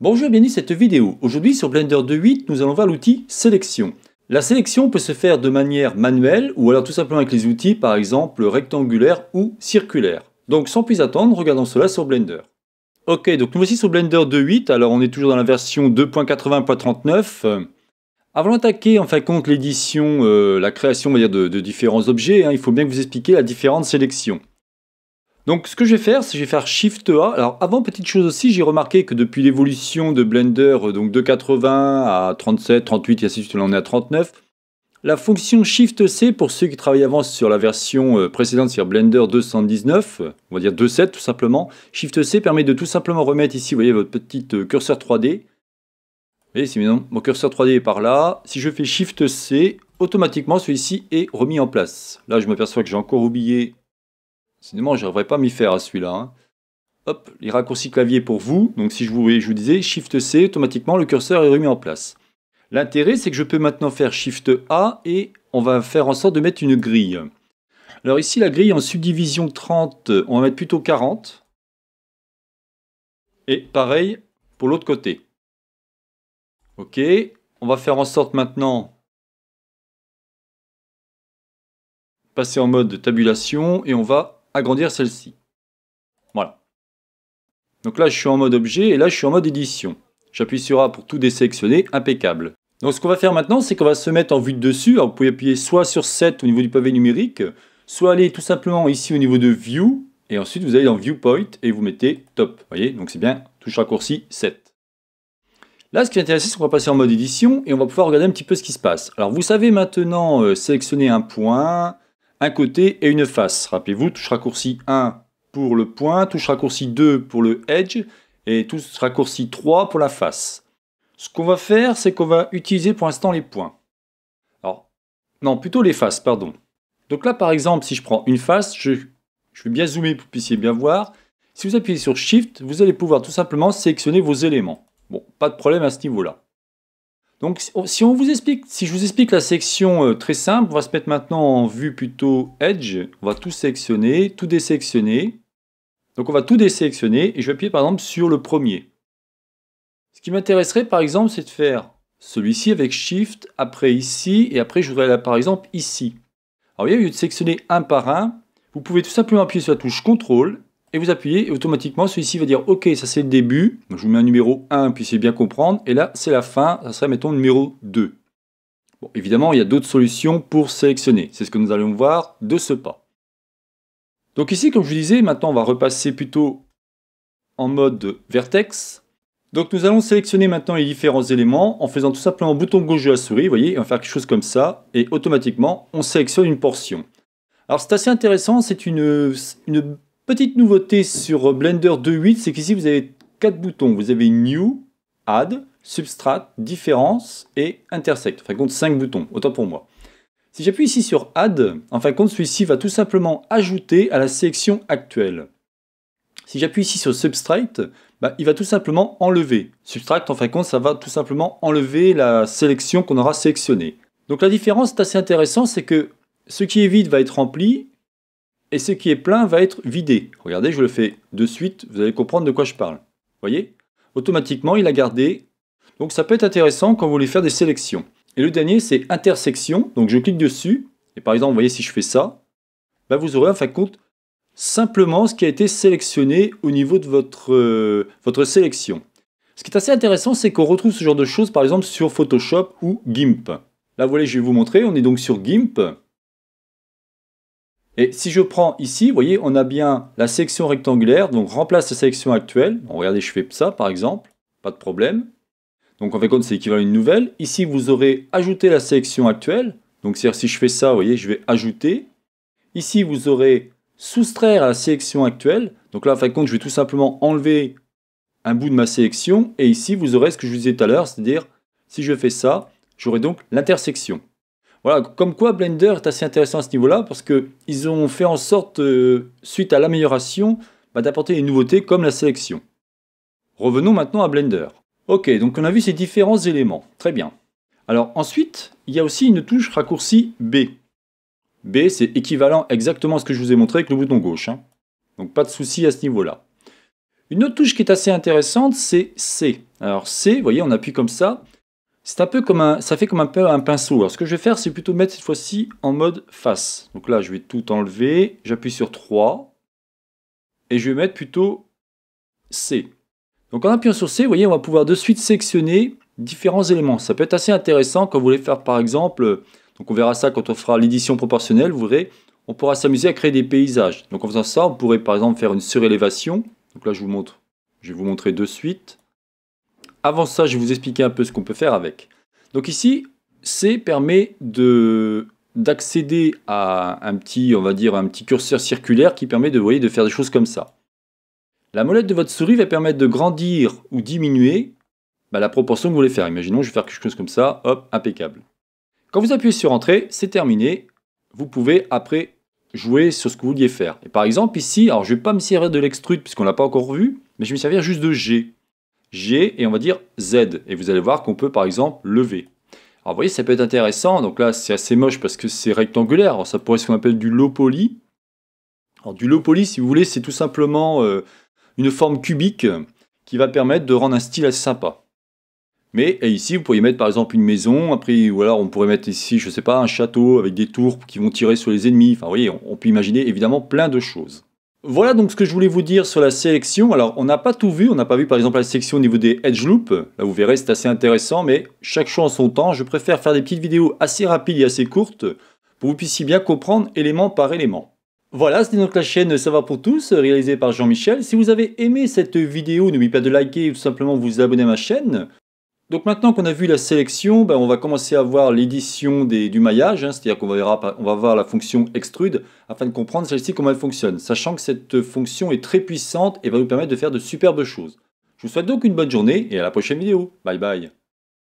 Bonjour, et bienvenue cette vidéo. Aujourd'hui sur Blender 2.8, nous allons voir l'outil Sélection. La sélection peut se faire de manière manuelle ou alors tout simplement avec les outils par exemple rectangulaire ou circulaire. Donc sans plus attendre, regardons cela sur Blender. Ok, donc nous voici sur Blender 2.8, alors on est toujours dans la version 2.80.39. Euh, avant d'attaquer en fin de compte l'édition, euh, la création de, différents objets, hein, il faut bien que vous expliquiez la différente sélection. Donc ce que je vais faire, c'est je vais faire Shift A. Alors avant, petite chose aussi, j'ai remarqué que depuis l'évolution de Blender, euh, donc de 80 à 37, 38 et ainsi de suite, là on est à 39, la fonction Shift C, pour ceux qui travaillent avant sur la version euh, précédente, sur Blender 219, on va dire 2.7 tout simplement, Shift C permet de tout simplement remettre ici, vous voyez, votre petite euh, curseur 3D. Vous voyez, c'est mon curseur 3D est par là. Si je fais Shift C, automatiquement celui-ci est remis en place. Là, je m'aperçois que j'ai encore oublié Sinon, je pas m'y faire à celui-là. Hein. Hop, les raccourcis clavier pour vous. Donc si je vous, je vous disais Shift C, automatiquement le curseur est remis en place. L'intérêt, c'est que je peux maintenant faire Shift A et on va faire en sorte de mettre une grille. Alors ici, la grille en subdivision 30, on va mettre plutôt 40. Et pareil pour l'autre côté. Ok, on va faire en sorte maintenant passer en mode tabulation et on va agrandir celle-ci. Voilà. Donc là, je suis en mode objet et là, je suis en mode édition. J'appuie sur A pour tout désélectionner, impeccable. Donc ce qu'on va faire maintenant, c'est qu'on va se mettre en vue de dessus. Alors, vous pouvez appuyer soit sur 7 au niveau du pavé numérique, soit aller tout simplement ici au niveau de View, et ensuite vous allez dans Viewpoint et vous mettez Top. Vous voyez, donc c'est bien, touche raccourci 7. Là, ce qui est intéressant, c'est qu'on va passer en mode édition et on va pouvoir regarder un petit peu ce qui se passe. Alors vous savez maintenant euh, sélectionner un point, un côté et une face. Rappelez-vous, touche raccourci 1 pour le point, touche raccourci 2 pour le edge et touche raccourci 3 pour la face. Ce qu'on va faire, c'est qu'on va utiliser pour l'instant les points. Alors, non, plutôt les faces, pardon. Donc là, par exemple, si je prends une face, je, je vais bien zoomer pour que vous puissiez bien voir. Si vous appuyez sur Shift, vous allez pouvoir tout simplement sélectionner vos éléments. Bon, pas de problème à ce niveau-là. Donc oh, si on vous explique, si je vous explique la section euh, très simple, on va se mettre maintenant en vue plutôt Edge. On va tout sélectionner, tout désélectionner. Donc on va tout désélectionner et je vais appuyer par exemple sur le premier. Ce qui m'intéresserait par exemple, c'est de faire celui-ci avec Shift, après ici et après je voudrais par exemple ici. Alors vous voyez, au lieu de sélectionner un par un, vous pouvez tout simplement appuyer sur la touche CTRL et vous appuyez, et automatiquement, celui-ci va dire OK, ça c'est le début. je vous mets un numéro 1, puis c'est bien comprendre. Et là, c'est la fin, ça serait, mettons, numéro 2. Bon, évidemment, il y a d'autres solutions pour sélectionner. C'est ce que nous allons voir de ce pas. Donc ici, comme je vous disais, maintenant, on va repasser plutôt en mode vertex. Donc nous allons sélectionner maintenant les différents éléments en faisant tout simplement bouton gauche de la souris, vous voyez, on va faire quelque chose comme ça, et automatiquement, on sélectionne une portion. Alors c'est assez intéressant, c'est une Petite nouveauté sur euh, Blender 2.8, c'est qu'ici vous avez quatre boutons. Vous avez New, Add, Substract, Différence et Intersect. Enfin, compte 5 boutons, autant pour moi. Si j'appuie ici sur Add, en fin de compte, celui-ci va tout simplement ajouter à la sélection actuelle. Si j'appuie ici sur Substract, bah, il va tout simplement enlever. Substract, en fin de compte, ça va tout simplement enlever la sélection qu'on aura sélectionnée. Donc la différence est assez intéressante, c'est que ce qui est vide va être rempli et ce qui est plein va être vidé. Regardez, je le fais de suite, vous allez comprendre de quoi je parle. Vous voyez Automatiquement, il a gardé. Donc ça peut être intéressant quand vous voulez faire des sélections. Et le dernier, c'est intersection. Donc je clique dessus, et par exemple, vous voyez, si je fais ça, bah, vous aurez en fin de compte simplement ce qui a été sélectionné au niveau de votre, euh, votre sélection. Ce qui est assez intéressant, c'est qu'on retrouve ce genre de choses, par exemple, sur Photoshop ou GIMP. Là, vous voyez, je vais vous montrer, on est donc sur GIMP. Et si je prends ici, vous voyez, on a bien la section rectangulaire, donc remplace la sélection actuelle. regardez, je fais ça par exemple, pas de problème. Donc en fait, compte, c'est équivalent à une nouvelle. Ici, vous aurez ajouté la sélection actuelle. Donc c'est-à-dire si je fais ça, vous voyez, je vais ajouter. Ici, vous aurez soustraire à la sélection actuelle. Donc là, en fait, compte, je vais tout simplement enlever un bout de ma sélection. Et ici, vous aurez ce que je vous disais tout à l'heure, c'est-à-dire si je fais ça, j'aurai donc l'intersection. Voilà, comme quoi Blender est assez intéressant à ce niveau-là, parce qu'ils ont fait en sorte, euh, suite à l'amélioration, bah, d'apporter des nouveautés comme la sélection. Revenons maintenant à Blender. Ok, donc on a vu ces différents éléments. Très bien. Alors ensuite, il y a aussi une touche raccourcie B. B, c'est équivalent exactement à ce que je vous ai montré avec le bouton gauche. Hein. Donc pas de souci à ce niveau-là. Une autre touche qui est assez intéressante, c'est C. Alors C, vous voyez, on appuie comme ça, c'est un peu comme un, ça fait comme un peu un pinceau. Alors ce que je vais faire, c'est plutôt mettre cette fois-ci en mode face. Donc là, je vais tout enlever, j'appuie sur 3, et je vais mettre plutôt C. Donc en appuyant sur C, vous voyez, on va pouvoir de suite sélectionner différents éléments. Ça peut être assez intéressant quand vous voulez faire par exemple, donc on verra ça quand on fera l'édition proportionnelle, vous verrez, on pourra s'amuser à créer des paysages. Donc en faisant ça, on pourrait par exemple faire une surélévation. Donc là, je vous montre, je vais vous montrer de suite. Avant ça, je vais vous expliquer un peu ce qu'on peut faire avec. Donc ici, C permet d'accéder à un petit, on va dire, un petit curseur circulaire qui permet de, voyez, de faire des choses comme ça. La molette de votre souris va permettre de grandir ou diminuer bah, la proportion que vous voulez faire. Imaginons, je vais faire quelque chose comme ça, hop, impeccable. Quand vous appuyez sur Entrée, c'est terminé. Vous pouvez après jouer sur ce que vous vouliez faire. Et par exemple, ici, alors je ne vais pas me servir de l'extrude puisqu'on ne l'a pas encore vu, mais je vais me servir juste de G. G et on va dire Z. Et vous allez voir qu'on peut par exemple lever. Alors vous voyez, ça peut être intéressant. Donc là, c'est assez moche parce que c'est rectangulaire. Alors, ça pourrait être ce qu'on appelle du low poly. Alors du low poly, si vous voulez, c'est tout simplement euh, une forme cubique qui va permettre de rendre un style assez sympa. Mais ici, vous pourriez mettre par exemple une maison, après, ou alors on pourrait mettre ici, je ne sais pas, un château avec des tours qui vont tirer sur les ennemis. Enfin, vous voyez, on peut imaginer évidemment plein de choses. Voilà donc ce que je voulais vous dire sur la sélection. Alors, on n'a pas tout vu. On n'a pas vu par exemple la sélection au niveau des edge loops. Là, vous verrez, c'est assez intéressant, mais chaque chose en son temps. Je préfère faire des petites vidéos assez rapides et assez courtes pour que vous puissiez bien comprendre élément par élément. Voilà, c'était donc la chaîne Ça va pour tous, réalisée par Jean-Michel. Si vous avez aimé cette vidéo, n'oubliez pas de liker ou tout simplement vous abonner à ma chaîne. Donc maintenant qu'on a vu la sélection, ben, on va commencer à voir l'édition du maillage, hein, c'est-à-dire qu'on va, on va voir la fonction extrude afin de comprendre celle-ci comment elle fonctionne, sachant que cette fonction est très puissante et va nous permettre de faire de superbes choses. Je vous souhaite donc une bonne journée et à la prochaine vidéo. Bye bye